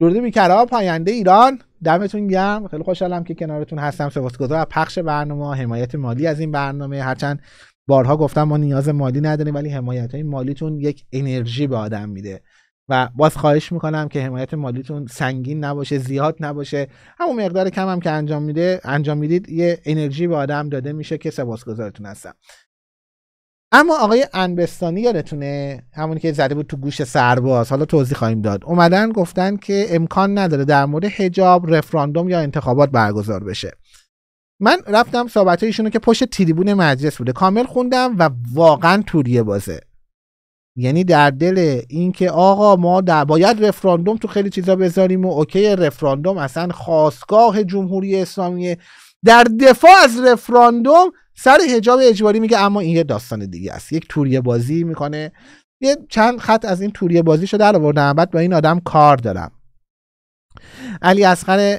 درود بیکرا پاینده ایران دمتون گرم خیلی خوشحالم که کنارتون هستم سپاسگزارم از پخش برنامه حمایت مالی از این برنامه هرچند بارها گفتم ما نیاز مالی نداریم ولی حمایت های مالیتون یک انرژی به آدم میده و باز خواهش میکنم که حمایت مالیتون سنگین نباشه زیاد نباشه همون مقدار کم هم که انجام میده انجام میدید یه انرژی به آدم داده میشه که سپاسگزارتون هستم اما آقای انبستانی یادتونه همونی که زده بود تو گوش سرباز حالا توضیح خواهیم داد اومدن گفتن که امکان نداره در مورد حجاب رفراندوم یا انتخابات برگزار بشه من رفتم صحبت که پشت تریبون مجلس بوده کامل خوندم و واقعا توریه بازه یعنی در دل اینکه آقا ما در باید رفراندوم تو خیلی چیزا بذاریم و اوکی رفراندوم اصلا خواستگاه جمهوری اسلامی در دفاع از رفراندوم سر حجاب اجباری میگه اما این یه داستان دیگه است یک توریه بازی میکنه یه چند خط از این توریه بازی شده در آوردم بعد با این آدم کار دارم علی اصغر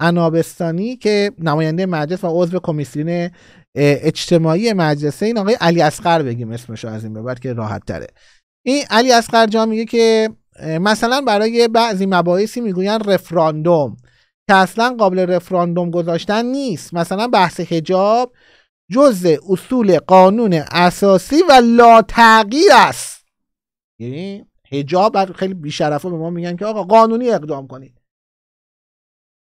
انابستانی که نماینده مجلس و عضو کمیسیون اجتماعی مجلسه این آقای علی اصغر بگیم اسمش از این بعد که راحت تره این علی اصغر جا میگه که مثلا برای بعضی مباحثی میگوین رفراندوم که اصلا قابل رفراندوم گذاشتن نیست مثلا بحث حجاب جزء اصول قانون اساسی و لا تغییر است یعنی حجاب خیلی بیشرفه به ما میگن که آقا قانونی اقدام کنید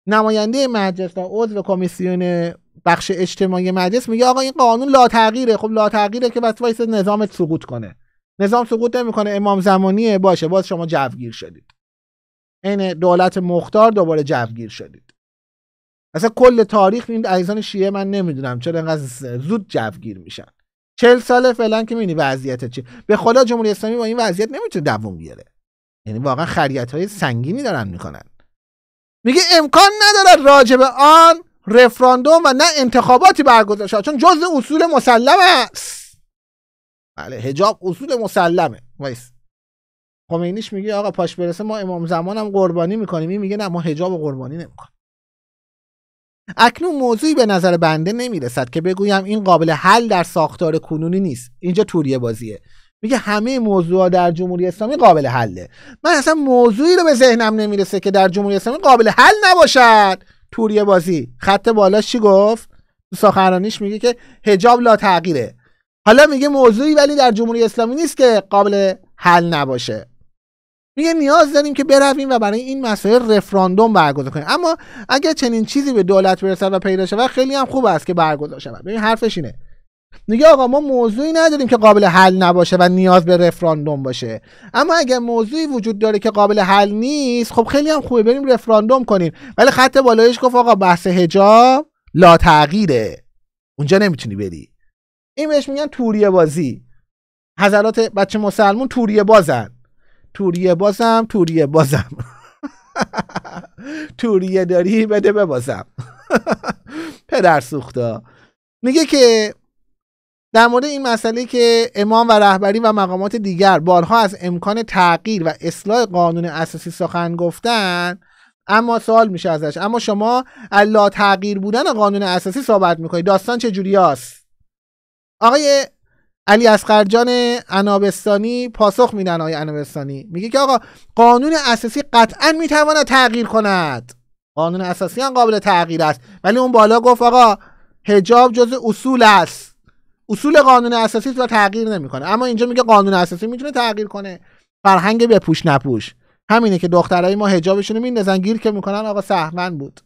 نماینده مجلس و عضو کمیسیون بخش اجتماعی مجلس میگه آقا این قانون لا تغییره خب لا تغییره که بس وایس نظامت سقوط کنه نظام سقوط نمیکنه امام زمانیه باشه باز شما جوگیر شدید این دولت مختار دوباره جوگیر شدید اصلا کل تاریخ این ایزان شیعه من نمیدونم چرا انقدر زود جوگیر میشن چل ساله فعلا که میبینی وضعیت چی به خدا جمهوری اسلامی با این وضعیت نمیتونه دوام بیاره یعنی واقعا خریت های سنگینی دارن میکنن میگه امکان نداره راجبه آن رفراندوم و نه انتخاباتی برگزار شود چون جزء اصول مسلم است بله حجاب اصول مسلمه وایس خمینیش میگه آقا پاش برسه ما امام زمانم قربانی میکنیم این میگه نه ما حجاب قربانی نمیکنیم اکنون موضوعی به نظر بنده نمیرسد که بگویم این قابل حل در ساختار کنونی نیست اینجا توریه بازیه میگه همه موضوع در جمهوری اسلامی قابل حله من اصلا موضوعی رو به ذهنم نمیرسه که در جمهوری اسلامی قابل حل نباشد توریه بازی خط بالاش چی گفت سخنرانیش میگه که حجاب لا تغییره حالا میگه موضوعی ولی در جمهوری اسلامی نیست که قابل حل نباشه میگه نیاز داریم که برویم و برای این مسائل رفراندوم برگزار کنیم اما اگر چنین چیزی به دولت برسد و پیدا شود خیلی هم خوب است که برگزار شود ببین حرفش اینه میگه آقا ما موضوعی نداریم که قابل حل نباشه و نیاز به رفراندوم باشه اما اگر موضوعی وجود داره که قابل حل نیست خب خیلی هم خوبه بریم رفراندوم کنیم ولی خط بالایش گفت آقا بحث حجاب لا تغییره اونجا نمیتونی بری این بهش میگن توریه بازی حضرات بچه مسلمون توریه بازن توریه بازم توریه بازم توریه داری بده ببازم پدر سوخته میگه که در مورد این مسئله که امام و رهبری و مقامات دیگر بارها از امکان تغییر و اصلاح قانون اساسی سخن گفتن اما سوال میشه ازش اما شما لا تغییر بودن قانون اساسی صحبت میکنید داستان چه جوری آقای علی اسقرجان انابستانی پاسخ میدن آقای انابستانی میگه که آقا قانون اساسی قطعا میتواند تغییر کند قانون اساسی هم قابل تغییر است ولی اون بالا گفت آقا حجاب جز اصول است اصول قانون اساسی و تغییر نمیکنه اما اینجا میگه قانون اساسی میتونه تغییر کنه فرهنگ بپوش نپوش همینه که دخترای ما حجابشون رو میندازن گیر که میکنن آقا سهمن بود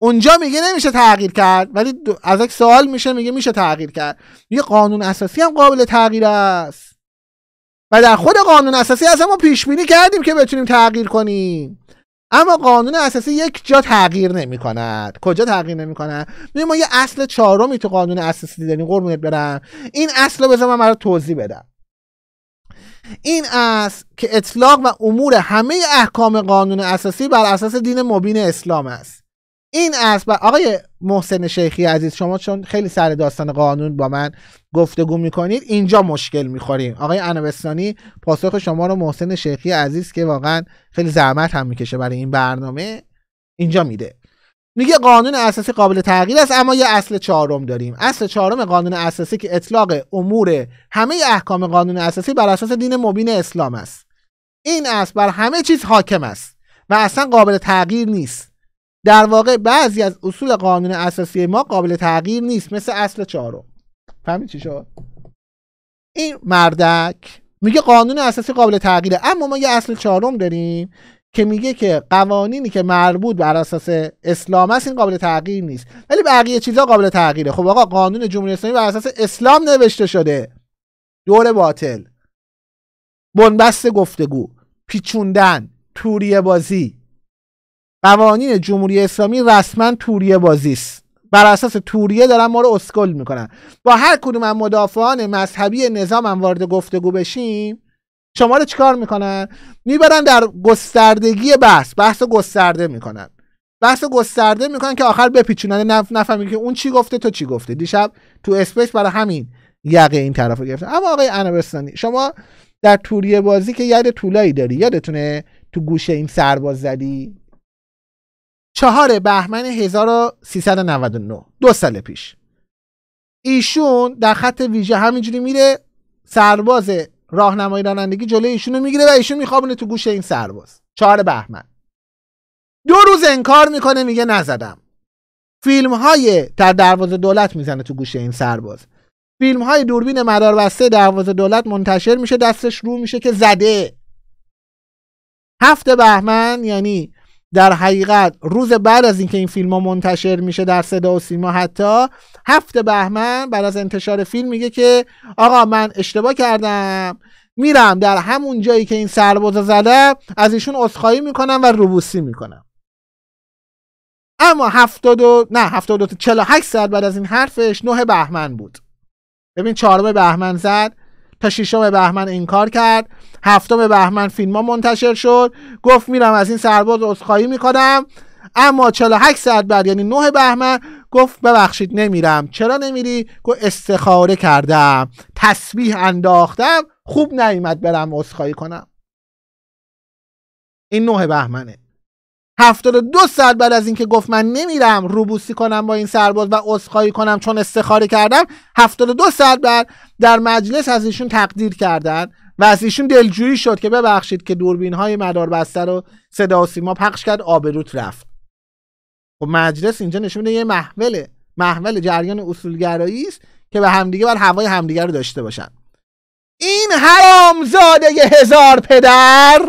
اونجا میگه نمیشه تغییر کرد ولی از یک سوال میشه میگه میشه تغییر کرد میگه قانون اساسی هم قابل تغییر است و در خود قانون اساسی از ما پیش بینی کردیم که بتونیم تغییر کنیم اما قانون اساسی یک جا تغییر نمی کند کجا تغییر نمی کند ما یه اصل چهارمی تو قانون اساسی داریم قربونت برم این اصل رو بذار من برات توضیح بدم این است که اطلاق و امور همه احکام قانون اساسی بر اساس دین مبین اسلام است این با آقای محسن شیخی عزیز شما چون خیلی سر داستان قانون با من گفتگو میکنید اینجا مشکل میخوریم آقای انوستانی پاسخ شما رو محسن شیخی عزیز که واقعا خیلی زحمت هم میکشه برای این برنامه اینجا میده میگه قانون اساسی قابل تغییر است اما یه اصل چهارم داریم اصل چهارم قانون اساسی که اطلاق امور همه احکام قانون اساسی بر اساس دین مبین اسلام است این اصل بر همه چیز حاکم است و اصلا قابل تغییر نیست در واقع بعضی از اصول قانون اساسی ما قابل تغییر نیست مثل اصل چهارم فهمید چی شد این مردک میگه قانون اساسی قابل تغییره اما ما یه اصل چهارم داریم که میگه که قوانینی که مربوط بر اساس اسلام است این قابل تغییر نیست ولی بقیه چیزها قابل تغییره خب آقا قانون جمهوری اسلامی بر اساس اسلام نوشته شده دور باطل بنبست گفتگو پیچوندن توریه بازی قوانین جمهوری اسلامی رسما توریه بازی است بر اساس توریه دارن ما رو اسکل میکنن با هر کدوم از مدافعان مذهبی نظام هم وارد گفتگو بشیم شما رو چیکار میکنن میبرن در گستردگی بحث بحث گسترده میکنن بحث گسترده میکنن که آخر بپیچونن نف... نفهمی که اون چی گفته تو چی گفته دیشب تو اسپیس برای همین یقه این طرف رو گرفتن اما آقای انبستانی شما در توریه بازی که یاد طولایی داری یادتونه تو گوشه این سرباز زدی 4 بهمن 1399 دو سال پیش ایشون در خط ویژه همینجوری میره سرباز راهنمایی رانندگی جلوی ایشون رو میگیره و ایشون میخوابونه تو گوش این سرباز چهار بهمن دو روز انکار میکنه میگه نزدم فیلم های در دروازه دولت میزنه تو گوش این سرباز فیلم های دوربین مدار بسته دروازه دولت منتشر میشه دستش رو میشه که زده هفته بهمن یعنی در حقیقت روز بعد از اینکه این فیلم ها منتشر میشه در صدا و سیما حتی هفت بهمن بعد از انتشار فیلم میگه که آقا من اشتباه کردم میرم در همون جایی که این سرباز زدم از ایشون اصخایی میکنم و روبوسی میکنم اما هفتاد نه هفتاد و چلا هشت ساعت بعد از این حرفش نه بهمن بود ببین چهارم بهمن زد تا ششم بهمن انکار کرد هفتم بهمن فیلم منتشر شد گفت میرم از این سرباز عذرخواهی میکنم اما 48 ساعت بعد یعنی 9 بهمن گفت ببخشید نمیرم چرا نمیری گفت استخاره کردم تسبیح انداختم خوب نیومد برم عذرخواهی کنم این 9 بهمنه دو ساعت بعد از اینکه گفت من نمیرم روبوسی کنم با این سرباز و عذرخواهی کنم چون استخاره کردم دو ساعت بعد در مجلس از ایشون تقدیر کردن و از ایشون دلجویی شد که ببخشید که دوربین های مدار رو صدا و سیما پخش کرد آبروت رفت خب مجلس اینجا نشون میده یه محوله محول جریان اصولگرایی است که به همدیگه بر هوای همدیگه رو داشته باشن این حرامزاده هزار پدر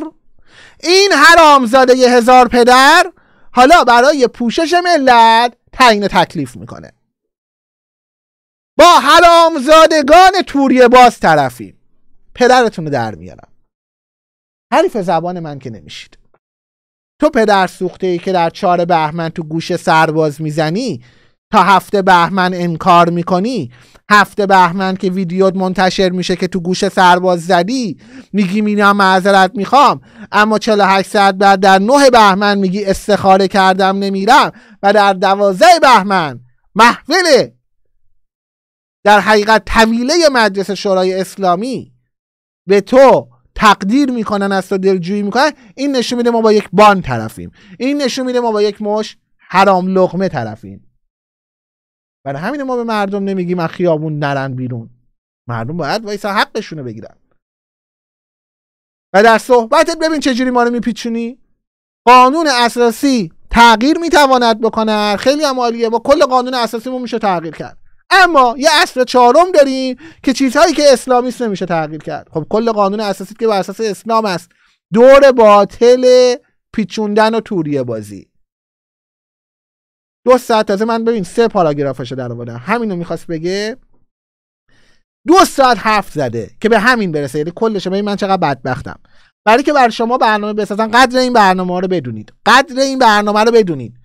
این حرامزاده هزار پدر حالا برای پوشش ملت تعیین تکلیف میکنه با حرامزادگان توریه باز طرفیم پدرتون رو در میارم حریف زبان من که نمیشید تو پدر سوخته ای که در چهار بهمن تو گوش سرباز میزنی تا هفته بهمن انکار میکنی هفته بهمن که ویدیوت منتشر میشه که تو گوش سرباز زدی میگی مینا معذرت میخوام اما 48 ساعت بعد در نه بهمن میگی استخاره کردم نمیرم و در دوازه بهمن محوله در حقیقت طویله مجلس شورای اسلامی به تو تقدیر میکنن از تو دلجویی میکنن این نشون میده ما با یک بان طرفیم این نشون میده ما با یک مش حرام لقمه طرفیم برای همین ما به مردم نمیگیم از خیابون نرن بیرون مردم باید وایسا حقشونو بگیرن و در صحبتت ببین جوری ما رو میپیچونی قانون اساسی تغییر میتواند بکنه خیلی هم عالیه با کل قانون اساسی ما میشه تغییر کرد اما یه اصل چهارم داریم که چیزهایی که اسلامی است نمیشه تغییر کرد خب کل قانون اساسی که بر اساس اسلام است دور باطل پیچوندن و توریه بازی دو ساعت تازه من ببین سه پاراگرافش در همین همینو میخواست بگه دو ساعت حرف زده که به همین برسه یعنی کلش ببین من چقدر بدبختم برای که بر شما برنامه بسازن قدر این برنامه رو بدونید قدر این برنامه رو بدونید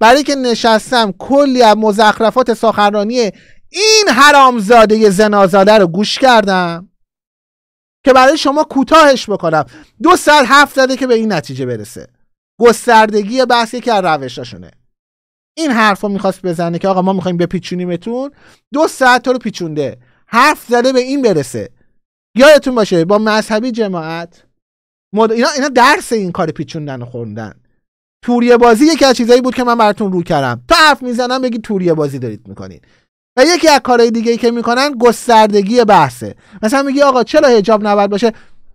برای که نشستم کلی از مزخرفات سخنرانی این حرامزاده زنازاده رو گوش کردم که برای شما کوتاهش بکنم دو سر هفت زده که به این نتیجه برسه گستردگی بحث یکی از روشاشونه این حرف رو میخواست بزنه که آقا ما میخوایم بپیچونیمتون دو ساعت تو رو پیچونده حرف زده به این برسه یادتون باشه با مذهبی جماعت اینا, اینا درس این کار پیچوندن و خوندن توریه بازی یکی از چیزایی بود که من براتون رو کردم تا حرف میزنم بگی توریه بازی دارید میکنید و یکی از کارهای دیگه ای که میکنن گستردگی بحثه مثلا میگی آقا چرا حجاب نباید باشه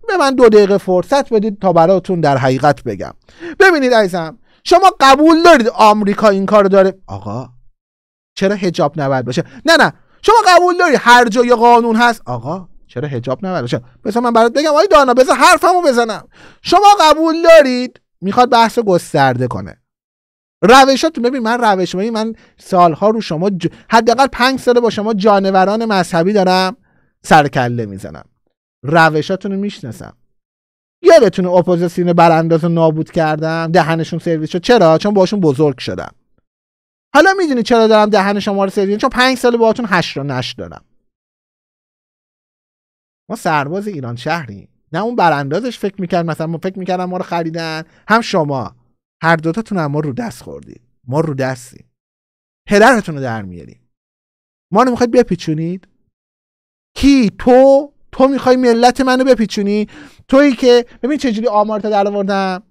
به من دو دقیقه فرصت بدید تا براتون در حقیقت بگم ببینید عزیزم شما قبول دارید آمریکا این کار داره آقا چرا حجاب نباید باشه نه نه شما قبول دارید هر جای قانون هست آقا چرا حجاب نباید باشه بذار من برات بگم آی دانا بذار حرفمو بزنم شما قبول دارید میخواد بحث گسترده کنه روشاتون ببین من روش من سالها رو شما حداقل پنج ساله با شما جانوران مذهبی دارم سرکله میزنم روشاتون رو میشناسم یادتون اپوزیسیون برانداز نابود کردم دهنشون سرویس شد چرا چون باشون بزرگ شدم حالا میدونی چرا دارم دهن شما رو سرویس چون پنج سال باهاتون هش رو نش دارم ما سرباز ایران شهریم نه اون براندازش فکر میکرد مثلا ما فکر میکردم ما رو خریدن هم شما هر دوتاتون هم ما رو دست خوردید ما رو دستی پدرتون رو در میاریم ما رو میخواید بپیچونید کی تو تو میخوای ملت منو بپیچونی تویی که ببین چجوری آمار تا در آوردم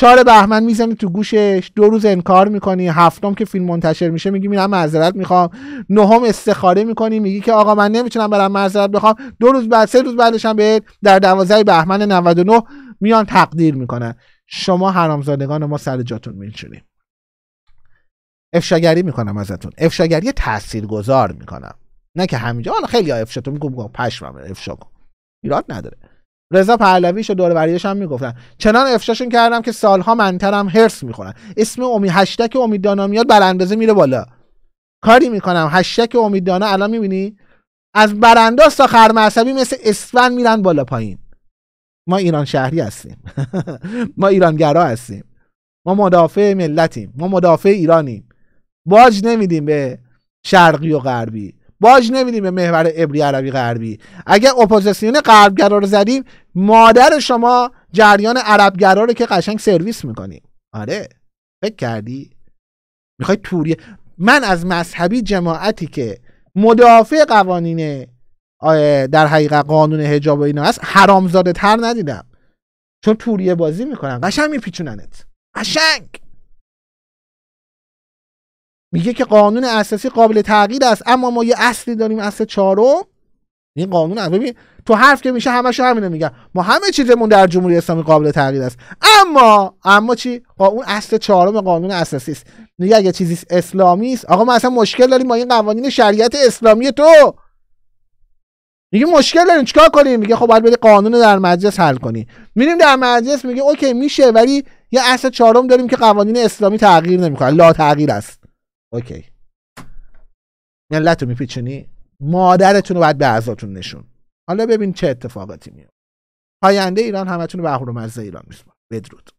چهار بهمن میزنی تو گوشش دو روز انکار میکنی هفتم که فیلم منتشر میشه میگی میرم معذرت میخوام نهم استخاره میکنی میگی که آقا من نمیتونم برم معذرت بخوام دو روز بعد سه روز بعدش هم بهت در 12 بهمن 99 میان تقدیر میکنن شما حرامزادگان ما سر جاتون میشونیم افشاگری میکنم ازتون افشاگری گذار میکنم نه که همینجا حالا خیلی افشا تو میگم پشمم افشا کن ایراد نداره رضا پهلوی شو دور هم هم میگفتن چنان افشاشون کردم که سالها منترم هرس میخورن اسم امید هشتک دانا میاد براندازه میره بالا کاری میکنم هشتک دانا الان میبینی از برانداز تا خرمعصبی مثل اسفن میرن بالا پایین ما ایران شهری هستیم ما ایرانگرا هستیم ما مدافع ملتیم ما مدافع ایرانیم باج نمیدیم به شرقی و غربی باج نمیدیم به محور ابری عربی غربی اگر اپوزیسیون غربگرا رو زدیم مادر شما جریان عربگرا رو که قشنگ سرویس میکنیم آره فکر کردی میخوای توریه من از مذهبی جماعتی که مدافع قوانین در حقیقت قانون حجاب و اینا هست حرامزاده تر ندیدم چون توریه بازی میکنن قشنگ میپیچوننت قشنگ میگه که قانون اساسی قابل تغییر است اما ما یه اصلی داریم اصل چهارم این قانون هم ببین تو حرف که میشه همش همینا میگن ما همه چیزمون در جمهوری اسلامی قابل تغییر است اما اما چی اون اصل چهارم قانون اساسی است میگه اگه چیزی اسلامی است آقا ما اصلا مشکل داریم با این قوانین شریعت اسلامی تو میگه مشکل داریم چیکار کنیم میگه خب باید بری قانون در مجلس حل کنی میریم در مجلس میگه اوکی میشه ولی یه اصل چهارم داریم که قوانین اسلامی تغییر نمیکنه لا تغییر است اوکی ملت یعنی رو میپیچونی مادرتون رو باید به اعضاتون نشون حالا ببین چه اتفاقاتی میاد پاینده ایران همتون به از ایران میسپارم بدرود